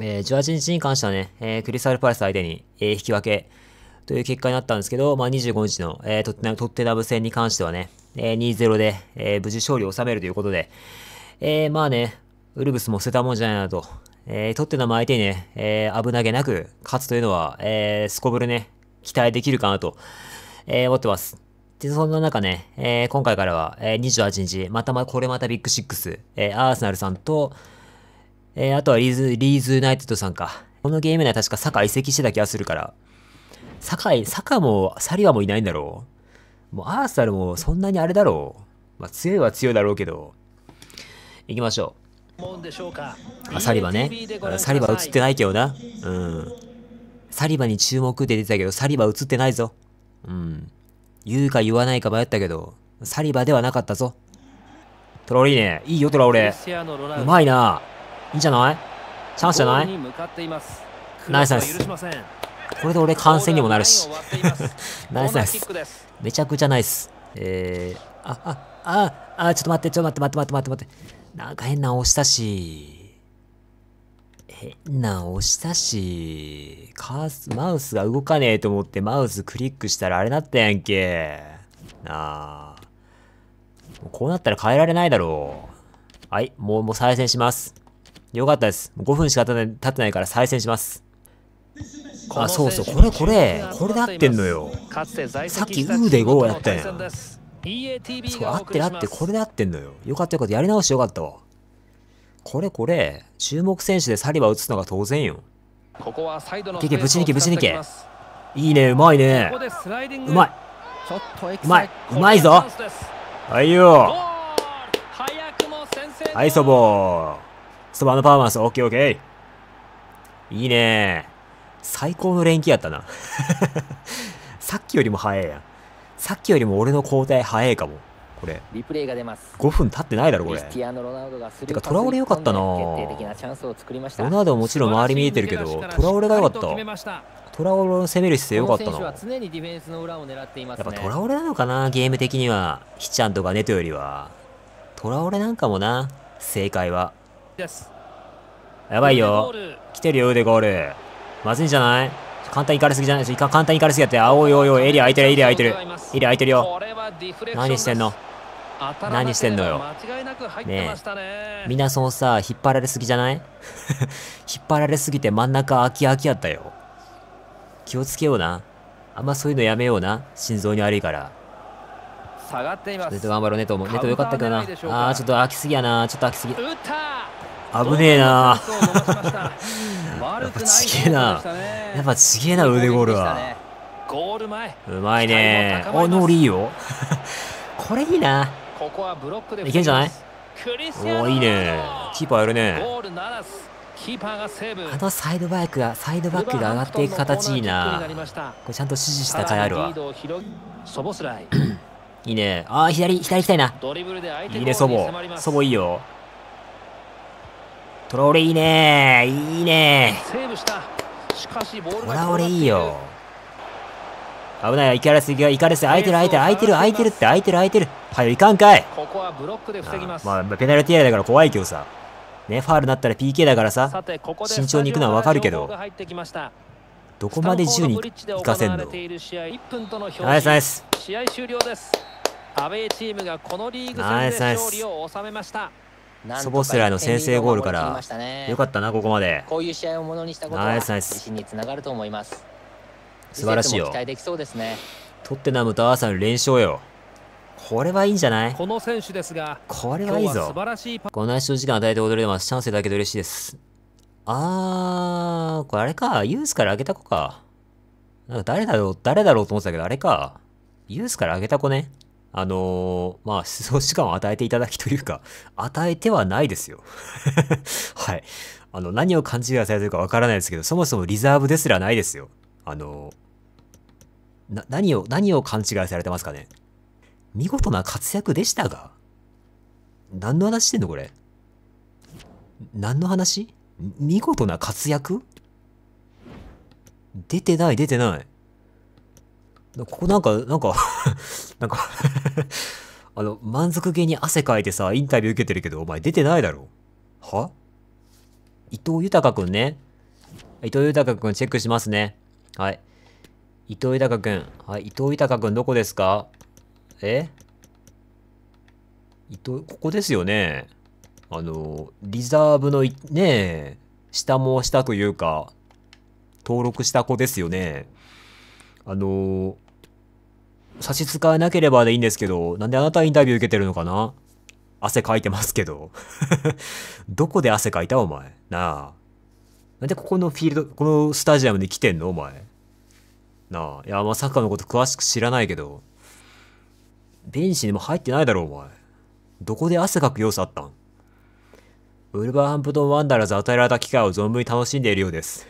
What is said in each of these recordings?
えー、18日に関してはね、えー、クリスタルパレス相手に、えー、引き分けという結果になったんですけど、まあ、25日の、えー、トッテナブトッテナ戦に関してはね、えー、2-0で、えー、無事勝利を収めるということで、えー、まあね、ウルブスも捨てたもんじゃないなと。えー、トッテナム相手にね、えー、危なげなく勝つというのは、えー、すこぶるね、期待できるかなと、えー、思ってます。で、そんな中ね、えー、今回からは、えー、28日、またま、これまたビッグ6、えー、アーセナルさんと、えー、あとはリーズ、リーズナイテッドさんか。このゲーム内は確かサカ移籍してた気がするから。サカ、サカも、サリはもういないんだろう。もうアーサルもそんなにあれだろう。まあ強いは強いだろうけど。行きましょう。あ、サリバね。サリバ映ってないけどな。うん。サリバに注目って出てたけど、サリバ映ってないぞ。うん。言うか言わないか迷ったけど、サリバではなかったぞ。トロリーネ、いいよトラオレ。うまいな。いいんじゃないチャンスじゃないナイスナイス。これで俺観戦にもなるし。ナイスナイス。めちゃくちゃナイス。えー、あ、あ、あ、あ、ちょっと待って、ちょっと待って、待って、待って、待って、待って。なんか変な押したし。変な押したし。カース、マウスが動かねえと思ってマウスクリックしたらあれなったやんけ。なあ。こうなったら変えられないだろう。はい、もう、もう再戦します。よかったです。5分しか経ってないから再戦します。あ、そうそう、これこれ、これで合ってんのよ。さっきウーで5をやったやそう、合ってる合ってる、これで合ってんのよ。よかったよかった、やり直してよかったわ。これこれ、注目選手でサリバ打つのが当然よ。いけいけ、ぶち抜け、ぶち抜け。いいね、うまいね。うまい。うまい、うまいぞ。はいよ。はい、ぼ母。そばのパフォーマンス、オッケーオッケー。いいね最高の連携やったな。さっきよりも早いやん。さっきよりも俺の交代早いかも。これ。リプレイが出ます。5分経ってないだろ、これ。てか、トラオレよかったなロナウドももちろん周り見えてるけど、トラオレが良かった。トラオレの攻める姿勢良かったな。やっぱトラオレなのかな、ゲーム的には。ヒちゃんとかネトよりは。トラオレなんかもな、正解は。ですやばいよ来てるよ腕ゴールまずいんじゃない簡単に行かれすぎじゃない簡単に行かれすぎやってあおいおいおいエリア空いてるエリア空いてるエリア空いてるよ何してんの何してんのよねえみんなそのさ引っ張られすぎじゃない 引っ張られすぎて真ん中空き空きやったよ気をつけようなあんまそういうのやめような心臓に悪いから下がっていますちょっと頑張ろうねと思うネットよかったけどなあーちょっと空きすぎやなちょっと空きすぎ危ねえなやっぱちげえなやっぱちげえな腕ゴールはうまいねおノーリーよ これいいないけんじゃないおいいねキーパーやるねあのサイドバイクがサイドバックが上がっていく形いいなこれちゃんと指示した甲斐あるわいいねああ左左行きたいないいね祖母祖母いいよトラオレいいねいいねトラオレいいよ危ないイカレス行かれ空いてる空いてる空いてる空いてるって空いてる空いてるはい、いかんかいここはブロックで防ぎますまあペナルティアだから怖いけどさねファールなったら PK だからさ慎重に行くのはわかるけどどこまで銃に行かせんのナイスナイス試合終了ですアーチームがこのリーグ戦で勝利を収めましたソボスライの先制ゴールから、よかったなここまでこういう試合をものにしたことは自信につながると思います素晴らしいよ期待できそうですねトッテナムとアーサル連勝よこれはいいんじゃないこの選手ですがこれはいいぞこの内緒時間与えて踊れますチャンスだけど嬉しいですあーこれあれかユースからあげた子かなんか誰だろう誰だろうと思ってたけどあれかユースからあげた子ねあのー、まあ、思想 時間を与えていただきというか、与えてはないですよ。はい。あの、何を勘違いされてるかわからないですけど、そもそもリザーブですらないですよ。あのー、な、何を、何を勘違いされてますかね。見事な活躍でしたが何の話してんのこれ何の話見事な活躍出てない出てない。ここなんか、なんか なんか あの、満足げに汗かいてさ、インタビュー受けてるけど、お前出てないだろ。は伊藤豊くんね。伊藤豊くんチェックしますね。はい。伊藤豊くん。はい。伊藤豊くんどこですかえ伊藤、ここですよね。あの、リザーブのねえ、下も下というか、登録した子ですよね。あの、差し支えなければでいいんですけど、なんであなたインタビュー受けてるのかな汗かいてますけど。どこで汗かいたお前。なあ。なんでここのフィールド、このスタジアムに来てんのお前。なあ。いや、まあ、サッカーのこと詳しく知らないけど、ベンチにも入ってないだろ、お前。どこで汗かく要素あったんウルバーハンプトン・ワンダラーズ与えられた機会を存分に楽しんでいるようです。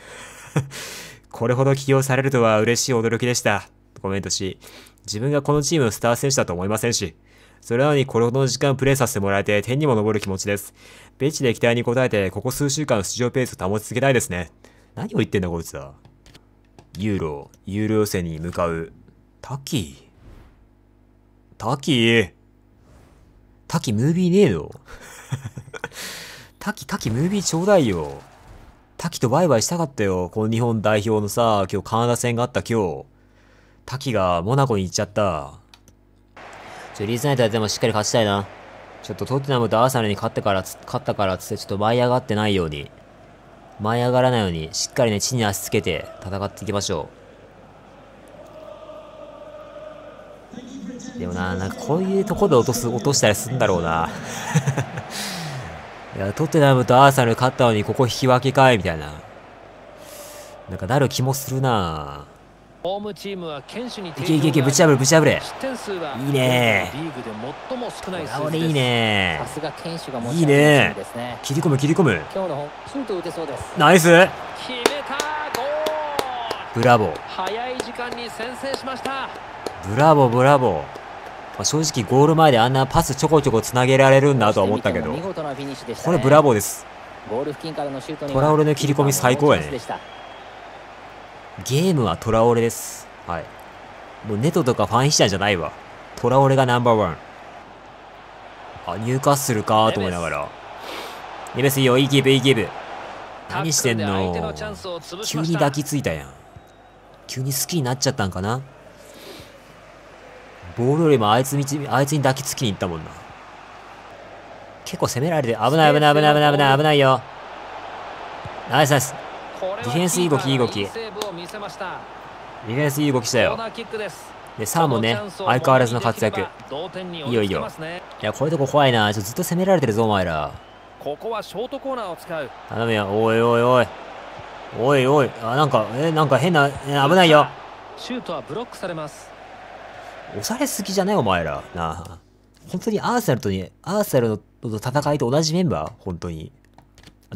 これほど起用されるとは嬉しい驚きでした。コメントし、自分がこのチームのスター選手だと思いませんし、それなのにこれほどの時間プレーさせてもらえて天にも昇る気持ちです。ベンチで期待に応えて、ここ数週間出場ペースを保ち続けたいですね。何を言ってんだこいつは。ユーロ、ユーロ予選に向かう。タキタキタキムービーねえのタキタキムービーちょうだいよ。タキとバイバイしたかったよ。この日本代表のさ、今日カナダ戦があった今日。タキがモナコに行っちゃった。ちょ、リーズナイターでもしっかり勝ちたいな。ちょっとトッテナムとアーサルに勝ってからつ、勝ったからつって、ちょっと舞い上がってないように、舞い上がらないように、しっかりね、地に足つけて戦っていきましょう。でもな、なんかこういうとこで落とす、落としたりするんだろうな。いや、トッテナムとアーサル勝ったのに、ここ引き分けかいみたいな。なんかなる気もするなぁ。ホームチームは堅守にいけいけいけぶち破れぶち破れいいねリーグで最も少ない数字いいねさすが堅守がいいね切り込む切り込む今日のヒント打てそうですナイス決めたブラボー早い時間に先制しましたブラボーブラボーまあ、正直ゴール前であんなパスちょこちょこつなげられるんだとは思ったけど、ね、これブラボーですゴール付近からのシュートトラオルの切り込み最高やねゲームはトラオレです。はい。もうネトとかファンヒシャンじゃないわ。トラオレがナンバーワン。あ、ニューカッスルかと思いながら。ネベスいいよ、いいキープ、いいキープ。何してんの急に抱きついたやん。急に好きになっちゃったんかなボールよりもあいつみあいつに抱きつきに行ったもんな。結構攻められて、危ない危ない危ない危ない危ない危ないよ。ナイスナイス。ディフェンスいい動き、いい動き。ディフェンスいい動きしたよ。で、サーモンね、相変わらずの活躍。いよいよ。いや、こういうとこ怖いな。ちょっとずっと攻められてるぞ、お前ら。ここはショートコーナーを使う。頼むよ。おいおいおい。おいおい。あ、なんか、え、なんか変な、危ないよ。シュートはブロックされます。押されすぎじゃないお前ら。なあ。本当にアーセナルとに、アーセナルの戦いと同じメンバー本当に。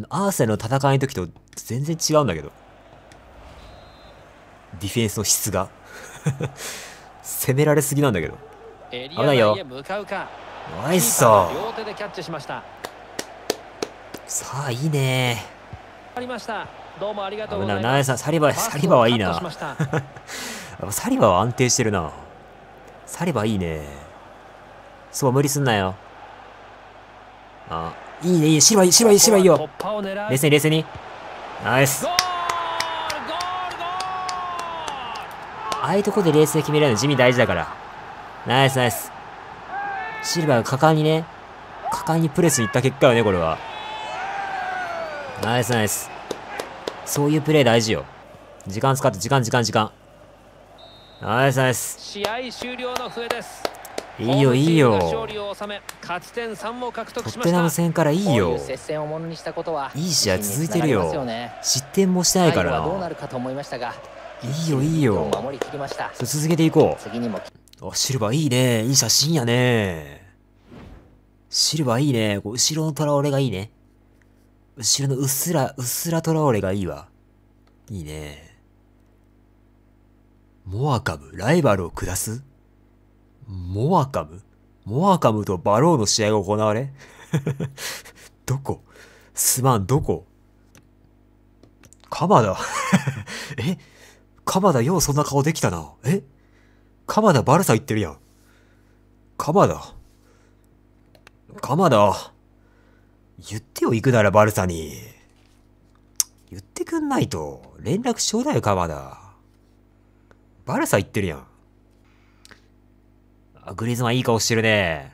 アーセの戦いの時と全然違うんだけど。ディフェンスの質が 攻められすぎなんだけど。危ないよ。ナイスさ。さあ、いいね。ありました。どうもありがとうございます。なナイスサリバ、サリバはいいな。サリバは安定してるな。サリバいいね。そう、無理すんなよ。あ、いいね、いい、白い、白い、白いよ。冷静に、冷静に。ナイス。ああいうとこで冷静決められるの地味大事だから。ナイスナイス。シルバーが果敢にね、果敢にプレスに行った結果よね、これは。ナイスナイス。そういうプレー大事よ。時間使って、時間、時間、時間。ナイスナイス。試合終了の笛です。いいよいいよトッテナム戦からいいよいい試合続いてるよ失点もしてないからないいよいいよ続けていこうあシルバーいいねいい写真やねシルバーいいね後ろのトラオレがいいね後ろのうっすらうっすらトラオレがいいわいいねモアカブライバルを下すモアカムモアカムとバローの試合が行われ どこすまん、どこカマダ えカマダようそんな顔できたな。えカマダバルサ行ってるやん。カマダカマダ言ってよ、行くならバルサに。言ってくんないと。連絡しようだよ、カマダバルサ行ってるやん。あ、グリーズマンいい顔してるね。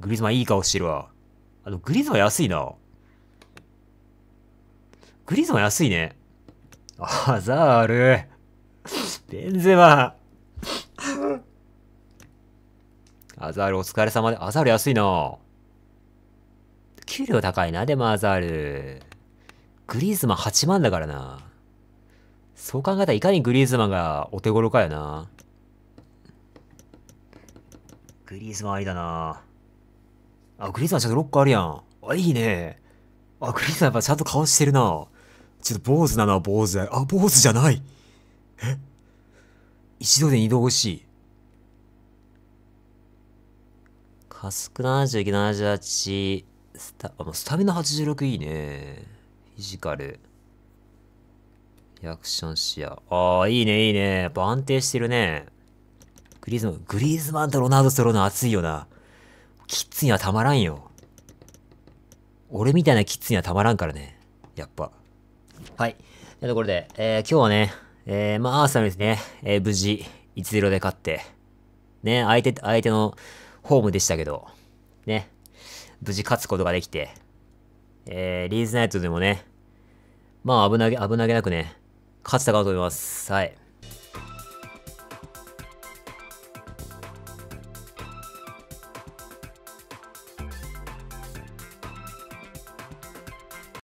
グリーズマンいい顔してるわ。あの、グリーズマン安いな。グリーズマン安いね。あザール。ベンゼマ。アザールお疲れ様で。アザール安いな。給料高いな、でもアザール。グリーズマン8万だからな。そう考えたらいかにグリーズマンがお手頃かよな。グリーズマンありだなあ、グリーズマンちゃんとロックあるやん。あ、いいね。あ、グリーズマンやっぱちゃんと顔してるな。ちょっと坊主なな、坊主。あ、坊主じゃない。え一度で二度欲しい。カスク79、78、スタ、あ、もうスタミナ86いいね。フィジカル。リアクション視野。ああ、いいね、いいね。やっぱ安定してるね。グリーズマン、グリーズマンとロナウドストローの熱いよな。キッズにはたまらんよ。俺みたいなキッズにはたまらんからね。やっぱ。はい。というところで、えー、今日はね、えー、まあ、アーサルですね、えー、無事、1-0で勝って、ね、相手、相手のホームでしたけど、ね、無事勝つことができて、えー、リーズナイトでもね、まあ、危なげ、危なげなくね、勝ちたかと思います。はい。